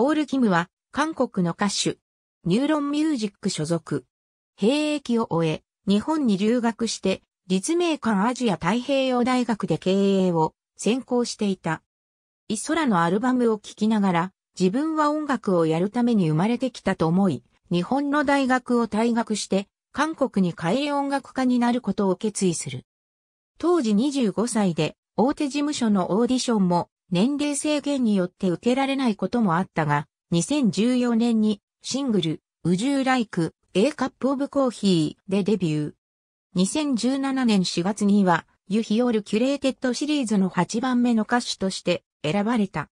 ポール・キムは、韓国の歌手、ニューロンミュージック所属。兵役を終え、日本に留学して、立命館アジア太平洋大学で経営を専攻していた。イソラのアルバムを聴きながら、自分は音楽をやるために生まれてきたと思い、日本の大学を退学して、韓国に帰り音楽家になることを決意する。当時25歳で、大手事務所のオーディションも年齢制限によって受けられないこともあったが、2014年にシングル、宇宙ライク、A カップオブコーヒーでデビュー。2017年4月には、ユヒオールキュレーテッドシリーズの8番目の歌手として選ばれた。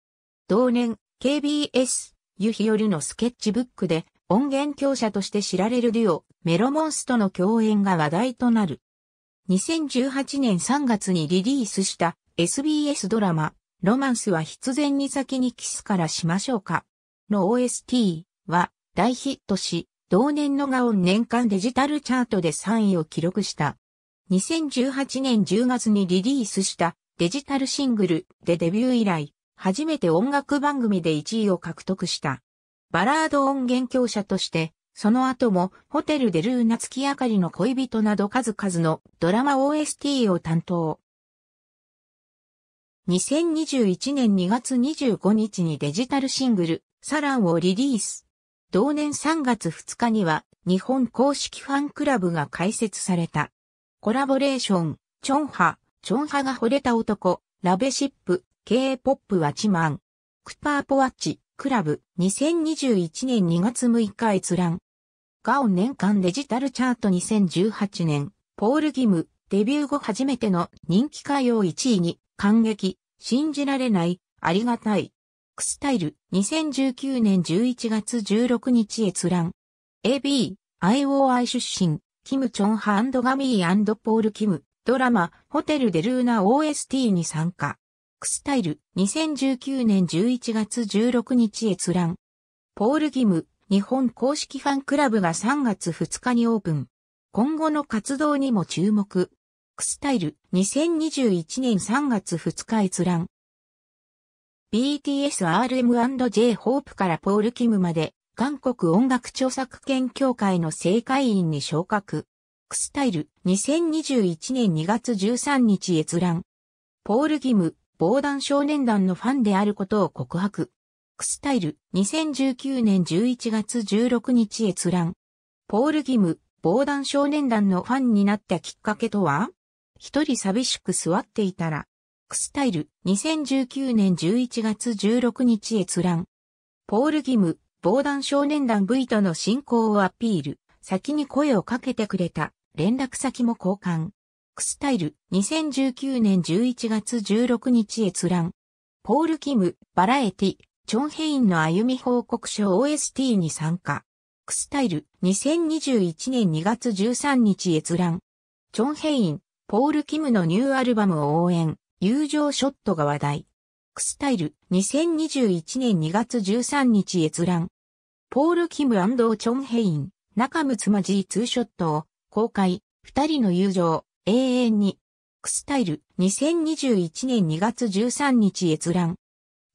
同年、KBS、ユヒオルのスケッチブックで音源強者として知られるデュオ、メロモンスとの共演が話題となる。2018年3月にリリースした SBS ドラマ、ロマンスは必然に先にキスからしましょうか。の OST は大ヒットし、同年のガオン年間デジタルチャートで3位を記録した。2018年10月にリリースしたデジタルシングルでデビュー以来、初めて音楽番組で1位を獲得した。バラード音源強者として、その後もホテルでルーナ月明かりの恋人など数々のドラマ OST を担当。2021年2月25日にデジタルシングル、サランをリリース。同年3月2日には、日本公式ファンクラブが開設された。コラボレーション、チョンハ、チョンハが惚れた男、ラベシップ、K-POP はチマン。クパーポワッチ、クラブ、2021年2月6日閲覧。ガオ年間デジタルチャート2018年、ポール・ギム、デビュー後初めての人気歌謡1位に感激、信じられない、ありがたい。クスタイル、2019年11月16日閲覧。AB、IOI 出身、キム・チョンハガミーポール・キム、ドラマ、ホテル・デルーナ OST に参加。クスタイル、2019年11月16日閲覧。ポール・ギム、日本公式ファンクラブが3月2日にオープン。今後の活動にも注目。クスタイル2021年3月2日閲覧。BTS RM&J ホープからポール・キムまで、韓国音楽著作権協会の正会員に昇格。クスタイル2021年2月13日閲覧。ポール・キム、防弾少年団のファンであることを告白。クスタイル2019年11月16日閲覧。ポール・ギム、防弾少年団のファンになったきっかけとは一人寂しく座っていたら、クスタイル2019年11月16日閲覧。ポールギム、防弾少年団 V との進行をアピール、先に声をかけてくれた、連絡先も交換。クスタイル2019年11月16日閲覧。ポール・キム、バラエティ、チョン・ヘインの歩み報告書 OST に参加。クスタイル2021年2月13日閲覧。チョン・ヘイン、ポール・キムのニューアルバムを応援、友情ショットが話題。クスタイル、2021年2月13日閲覧。ポール・キムチョン・ヘイン、仲睦まじいツーショットを公開、二人の友情、永遠に。クスタイル、2021年2月13日閲覧。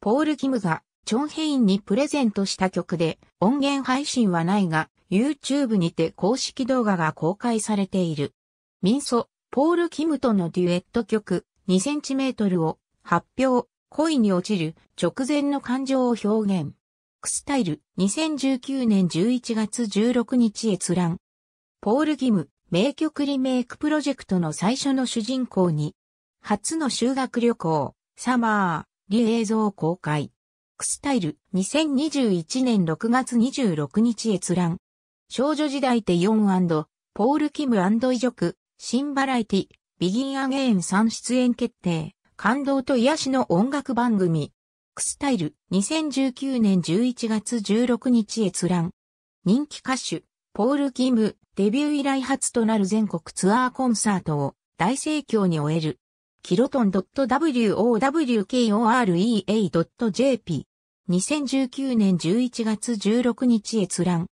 ポール・キムが、チョン・ヘインにプレゼントした曲で、音源配信はないが、YouTube にて公式動画が公開されている。民祖、ポール・キムとのデュエット曲 2cm を発表、恋に落ちる直前の感情を表現。クスタイル2019年11月16日閲覧。ポール・キム、名曲リメイクプロジェクトの最初の主人公に、初の修学旅行、サマー、リ映像公開。クスタイル2021年6月26日閲覧。少女時代ってンポール・キム・イジョク、新バラエティ、ビギンアゲイン3出演決定、感動と癒しの音楽番組、クスタイル、2019年11月16日閲覧。人気歌手、ポール・キム、デビュー以来初となる全国ツアーコンサートを大盛況に終える。キロトン .wowkorea.jp 2019年11月16日閲覧。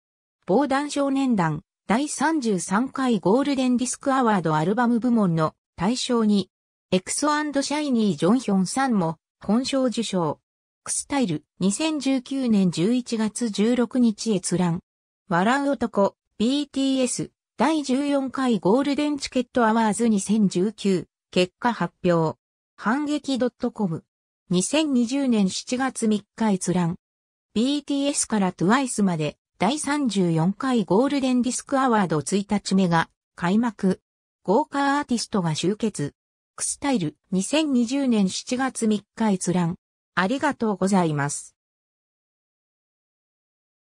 防弾少年団、第33回ゴールデンディスクアワードアルバム部門の対象に、エクソシャイニー・ジョンヒョンさんも本賞受賞。クスタイル2019年11月16日閲覧。笑う男 BTS 第14回ゴールデンチケットアワーズ2019結果発表。反撃 .com 2020年7月3日閲覧。BTS から TWICE まで第34回ゴールデンディスクアワード1日目が開幕。豪華アーティストが集結。クスタイル2020年7月3日閲覧。ありがとうございます。